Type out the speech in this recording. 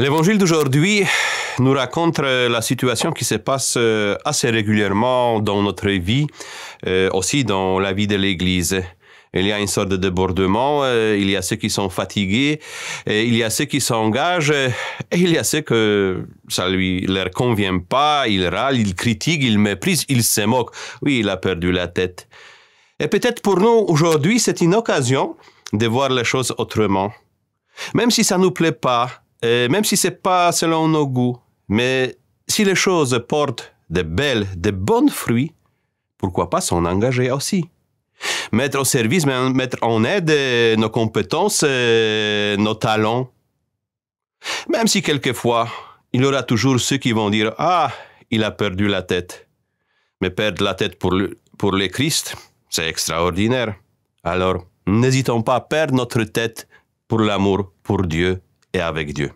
L'évangile d'aujourd'hui nous raconte euh, la situation qui se passe euh, assez régulièrement dans notre vie, euh, aussi dans la vie de l'Église. Il y a une sorte de débordement, il y a ceux qui sont fatigués, il y a ceux qui s'engagent, et il y a ceux que ça lui leur convient pas, ils râlent, ils critiquent, ils méprisent, ils se moquent. Oui, il a perdu la tête. Et peut-être pour nous, aujourd'hui, c'est une occasion de voir les choses autrement. Même si ça nous plaît pas, euh, même si ce n'est pas selon nos goûts, mais si les choses portent de belles, de bons fruits, pourquoi pas s'en engager aussi Mettre au service, mettre en aide euh, nos compétences, euh, nos talents. Même si quelquefois, il y aura toujours ceux qui vont dire Ah, il a perdu la tête. Mais perdre la tête pour pour le Christ, c'est extraordinaire. Alors, n'hésitons pas à perdre notre tête pour l'amour, pour Dieu, Erve gidiyor.